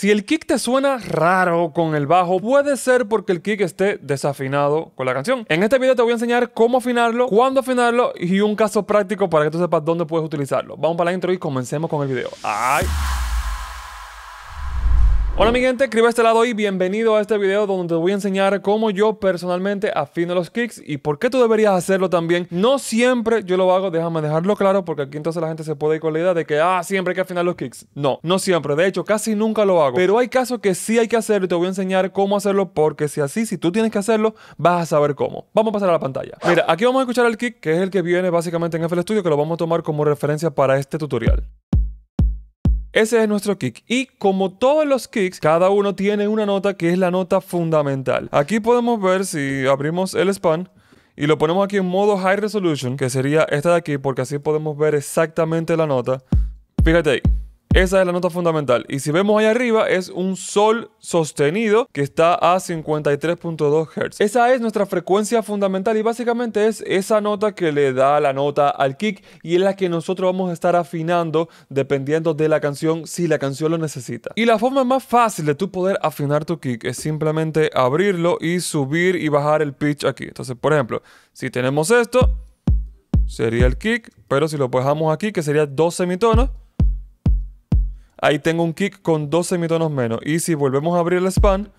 Si el kick te suena raro con el bajo, puede ser porque el kick esté desafinado con la canción. En este video te voy a enseñar cómo afinarlo, cuándo afinarlo y un caso práctico para que tú sepas dónde puedes utilizarlo. Vamos para la intro y comencemos con el video. ¡Ay! Hola mi gente, escribe este lado y bienvenido a este video donde te voy a enseñar cómo yo personalmente afino los kicks y por qué tú deberías hacerlo también. No siempre yo lo hago, déjame dejarlo claro porque aquí entonces la gente se puede ir con la idea de que, ah, siempre hay que afinar los kicks. No, no siempre, de hecho casi nunca lo hago. Pero hay casos que sí hay que hacerlo y te voy a enseñar cómo hacerlo porque si así, si tú tienes que hacerlo, vas a saber cómo. Vamos a pasar a la pantalla. Mira, aquí vamos a escuchar el kick que es el que viene básicamente en FL Studio que lo vamos a tomar como referencia para este tutorial. Ese es nuestro kick. Y como todos los kicks, cada uno tiene una nota que es la nota fundamental. Aquí podemos ver si abrimos el span y lo ponemos aquí en modo high resolution, que sería esta de aquí, porque así podemos ver exactamente la nota. Fíjate ahí. Esa es la nota fundamental. Y si vemos ahí arriba, es un sol sostenido que está a 53.2 Hz. Esa es nuestra frecuencia fundamental y básicamente es esa nota que le da la nota al kick y es la que nosotros vamos a estar afinando dependiendo de la canción si la canción lo necesita. Y la forma más fácil de tú poder afinar tu kick es simplemente abrirlo y subir y bajar el pitch aquí. Entonces, por ejemplo, si tenemos esto, sería el kick, pero si lo bajamos aquí, que sería dos semitonos, Ahí tengo un kick con dos semitonos menos. Y si volvemos a abrir el span,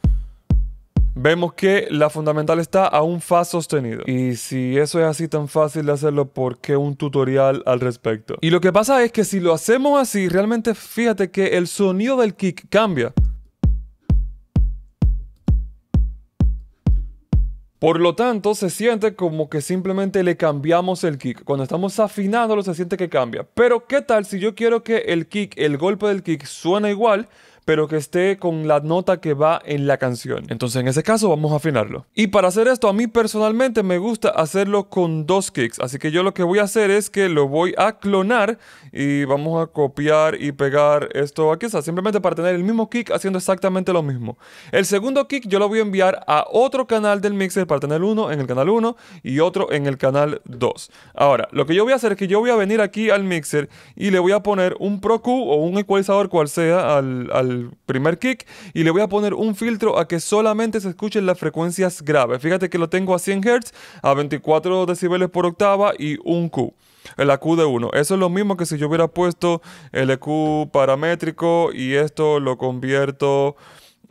vemos que la fundamental está a un fa sostenido. Y si eso es así tan fácil de hacerlo, ¿por qué un tutorial al respecto? Y lo que pasa es que si lo hacemos así, realmente fíjate que el sonido del kick cambia. Por lo tanto, se siente como que simplemente le cambiamos el kick. Cuando estamos afinándolo, se siente que cambia. Pero, ¿qué tal si yo quiero que el kick, el golpe del kick, suene igual, pero que esté con la nota que va en la canción. Entonces en ese caso vamos a afinarlo. Y para hacer esto a mí personalmente me gusta hacerlo con dos kicks, así que yo lo que voy a hacer es que lo voy a clonar y vamos a copiar y pegar esto aquí, o sea, simplemente para tener el mismo kick haciendo exactamente lo mismo. El segundo kick yo lo voy a enviar a otro canal del mixer para tener uno en el canal 1 y otro en el canal 2. Ahora, lo que yo voy a hacer es que yo voy a venir aquí al mixer y le voy a poner un Pro Q o un ecualizador cual sea al, al primer kick y le voy a poner un filtro a que solamente se escuchen las frecuencias graves. Fíjate que lo tengo a 100 Hz, a 24 decibeles por octava y un Q. El Q de 1. Eso es lo mismo que si yo hubiera puesto el Q paramétrico y esto lo convierto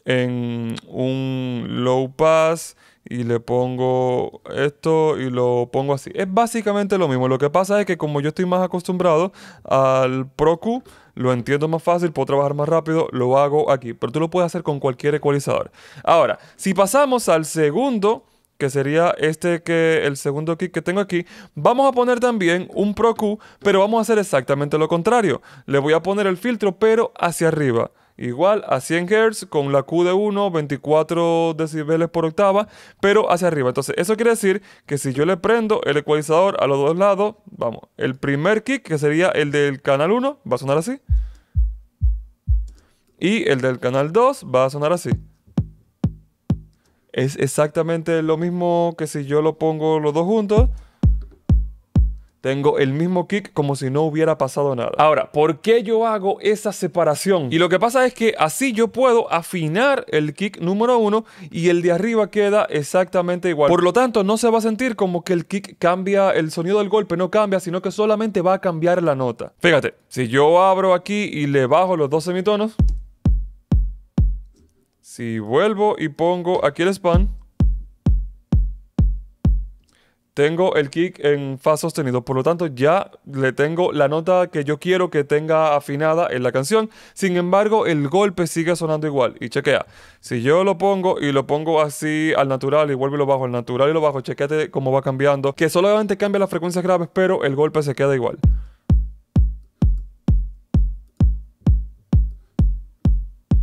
en un low pass y le pongo esto y lo pongo así. Es básicamente lo mismo. Lo que pasa es que como yo estoy más acostumbrado al Pro Q, lo entiendo más fácil, puedo trabajar más rápido, lo hago aquí. Pero tú lo puedes hacer con cualquier ecualizador. Ahora, si pasamos al segundo, que sería este que el segundo kick que tengo aquí, vamos a poner también un Pro Q, pero vamos a hacer exactamente lo contrario. Le voy a poner el filtro, pero hacia arriba igual a 100 Hz con la Q de 1, 24 decibeles por octava, pero hacia arriba. Entonces, eso quiere decir que si yo le prendo el ecualizador a los dos lados, vamos, el primer kick, que sería el del canal 1, va a sonar así. Y el del canal 2 va a sonar así. Es exactamente lo mismo que si yo lo pongo los dos juntos. Tengo el mismo kick como si no hubiera pasado nada. Ahora, ¿por qué yo hago esa separación? Y lo que pasa es que así yo puedo afinar el kick número uno y el de arriba queda exactamente igual. Por lo tanto, no se va a sentir como que el kick cambia, el sonido del golpe no cambia, sino que solamente va a cambiar la nota. Fíjate, si yo abro aquí y le bajo los dos semitonos, si vuelvo y pongo aquí el span, tengo el kick en fa sostenido, por lo tanto ya le tengo la nota que yo quiero que tenga afinada en la canción. Sin embargo, el golpe sigue sonando igual. Y chequea, si yo lo pongo y lo pongo así al natural y vuelvo y lo bajo al natural y lo bajo, chequeate cómo va cambiando. Que solamente cambia las frecuencias graves, pero el golpe se queda igual.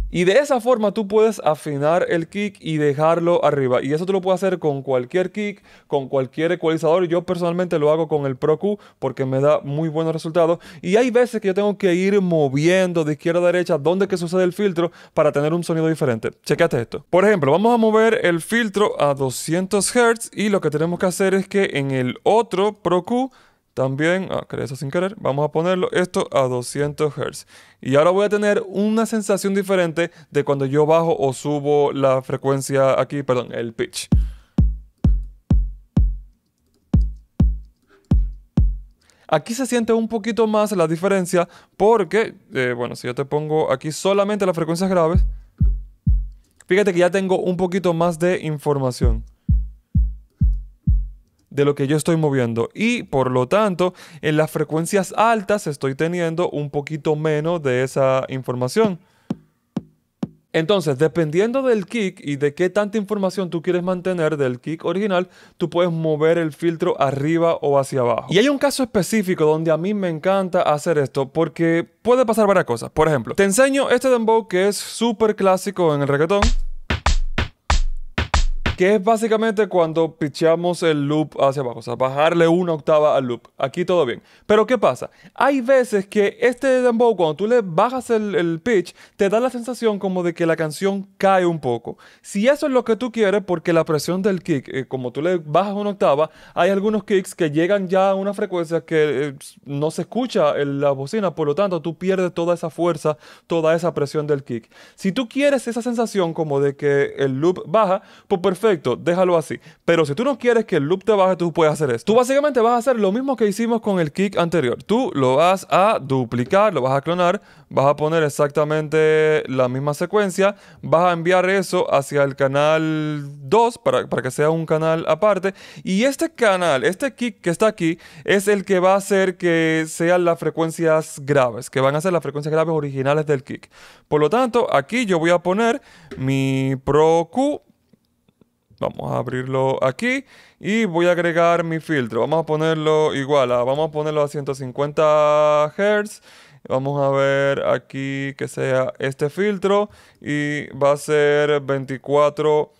Y de esa forma tú puedes afinar el kick y dejarlo arriba. Y eso te lo puedo hacer con cualquier kick, con cualquier ecualizador. Yo personalmente lo hago con el Pro Q porque me da muy buenos resultados. Y hay veces que yo tengo que ir moviendo de izquierda a derecha donde que sucede el filtro para tener un sonido diferente. Checate esto. Por ejemplo, vamos a mover el filtro a 200 Hz y lo que tenemos que hacer es que en el otro Pro Q también, ah, creé eso sin querer, vamos a ponerlo esto a 200 Hz. Y ahora voy a tener una sensación diferente de cuando yo bajo o subo la frecuencia aquí, perdón, el pitch. Aquí se siente un poquito más la diferencia porque, eh, bueno, si yo te pongo aquí solamente las frecuencias graves, fíjate que ya tengo un poquito más de información de lo que yo estoy moviendo y por lo tanto en las frecuencias altas estoy teniendo un poquito menos de esa información. Entonces, dependiendo del kick y de qué tanta información tú quieres mantener del kick original, tú puedes mover el filtro arriba o hacia abajo. Y hay un caso específico donde a mí me encanta hacer esto porque puede pasar varias cosas. Por ejemplo, te enseño este dembow que es súper clásico en el reggaetón. Que es básicamente cuando pitchamos el loop hacia abajo, o sea, bajarle una octava al loop. Aquí todo bien. Pero ¿qué pasa? Hay veces que este dembow, cuando tú le bajas el, pitch, te da la sensación como de que la canción cae un poco. Si eso es lo que tú quieres, porque la presión del kick, eh, como tú le bajas una octava, hay algunos kicks que llegan ya a una frecuencia que eh, no se escucha en la bocina, por lo tanto tú pierdes toda esa fuerza, toda esa presión del kick. Si tú quieres esa sensación como de que el loop baja, pues perfecto perfecto, déjalo así. Pero si tú no quieres que el loop te baje, tú puedes hacer esto. Tú básicamente vas a hacer lo mismo que hicimos con el kick anterior. Tú lo vas a duplicar, lo vas a clonar, vas a poner exactamente la misma secuencia, vas a enviar eso hacia el canal 2 para, que sea un canal aparte. Y este canal, este kick que está aquí, es el que va a hacer que sean las frecuencias graves, que van a ser las frecuencias graves originales del kick. Por lo tanto, aquí yo voy a poner mi Pro Q Vamos a abrirlo aquí y voy a agregar mi filtro. Vamos a ponerlo igual, a, vamos a ponerlo a 150 Hz. Vamos a ver aquí que sea este filtro y va a ser 24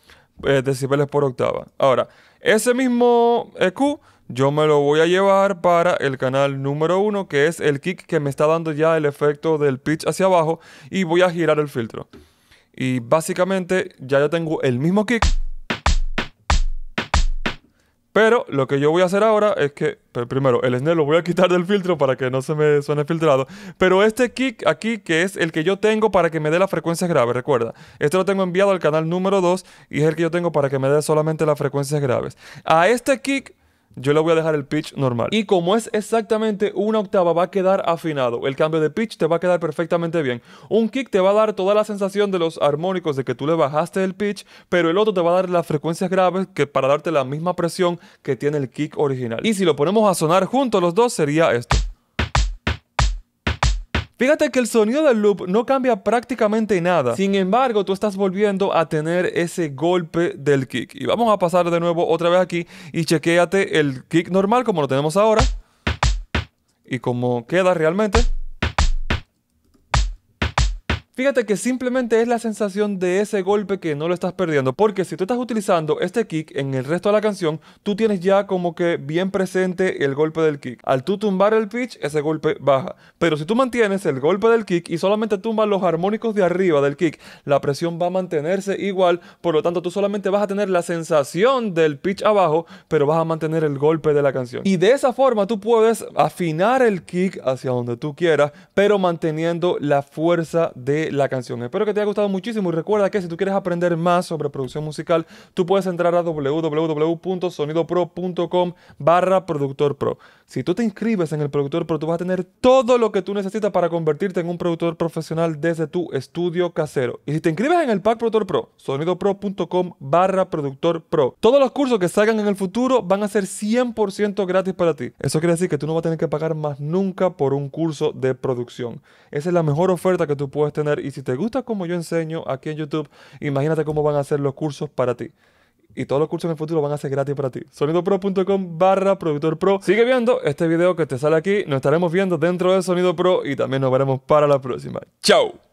eh, decibeles por octava. Ahora, ese mismo EQ yo me lo voy a llevar para el canal número 1 que es el kick que me está dando ya el efecto del pitch hacia abajo y voy a girar el filtro. Y básicamente ya yo tengo el mismo kick pero lo que yo voy a hacer ahora es que, primero, el snare lo voy a quitar del filtro para que no se me suene filtrado. Pero este kick aquí, que es el que yo tengo para que me dé las frecuencias graves, recuerda. Este lo tengo enviado al canal número 2 y es el que yo tengo para que me dé solamente las frecuencias graves. A este kick yo le voy a dejar el pitch normal. Y como es exactamente una octava, va a quedar afinado. El cambio de pitch te va a quedar perfectamente bien. Un kick te va a dar toda la sensación de los armónicos de que tú le bajaste el pitch, pero el otro te va a dar las frecuencias graves que para darte la misma presión que tiene el kick original. Y si lo ponemos a sonar juntos los dos, sería esto. Fíjate que el sonido del loop no cambia prácticamente nada. Sin embargo, tú estás volviendo a tener ese golpe del kick. Y vamos a pasar de nuevo otra vez aquí y chequéate el kick normal como lo tenemos ahora. Y como queda realmente. Fíjate que simplemente es la sensación de ese golpe que no lo estás perdiendo, porque si tú estás utilizando este kick en el resto de la canción, tú tienes ya como que bien presente el golpe del kick. Al tú tumbar el pitch, ese golpe baja. Pero si tú mantienes el golpe del kick y solamente tumbas los armónicos de arriba del kick, la presión va a mantenerse igual, por lo tanto tú solamente vas a tener la sensación del pitch abajo, pero vas a mantener el golpe de la canción. Y de esa forma tú puedes afinar el kick hacia donde tú quieras, pero manteniendo la fuerza de la canción. Espero que te haya gustado muchísimo y recuerda que si tú quieres aprender más sobre producción musical, tú puedes entrar a www.sonidopro.com barra productor pro. Si tú te inscribes en el productor pro, tú vas a tener todo lo que tú necesitas para convertirte en un productor profesional desde tu estudio casero. Y si te inscribes en el pack productor pro, sonidopro.com barra productor pro, todos los cursos que salgan en el futuro van a ser 100% gratis para ti. Eso quiere decir que tú no vas a tener que pagar más nunca por un curso de producción. Esa es la mejor oferta que tú puedes tener y si te gusta como yo enseño aquí en YouTube, imagínate cómo van a ser los cursos para ti. Y todos los cursos en el futuro van a ser gratis para ti. Sonidopro.com barra productor pro. Sigue viendo este video que te sale aquí. Nos estaremos viendo dentro de Sonido Pro y también nos veremos para la próxima. ¡Chao!